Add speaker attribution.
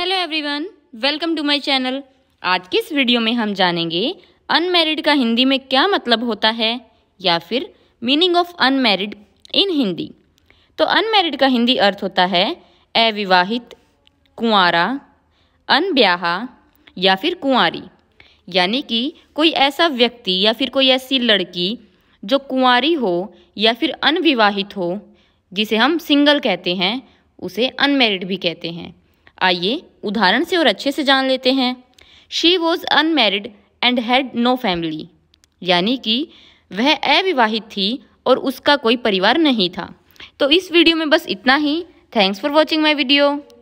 Speaker 1: hello everyone welcome to my channel आज की इस वीडियो में हम जानेंगे अनमेरिड का हिंदी में क्या मतलब होता है या फिर meaning of unmarried in Hindi तो अनमेरिड का हिंदी अर्थ होता है अविवाहित कुंवारा अनब्याहा या फिर कुंवारी यानी कि कोई ऐसा व्यक्ति या फिर कोई ऐसी लड़की जो कुंवारी हो या फिर अनविवाहित हो जिसे हम सिंगल कहते हैं उसे अनमेरिड भी कहते हैं आइए उदाहरण से और अच्छे से जान लेते हैं she was unmarried and had no family यानी कि वह अविवाहित थी और उसका कोई परिवार नहीं था तो इस वीडियो में बस इतना ही thanks for watching my video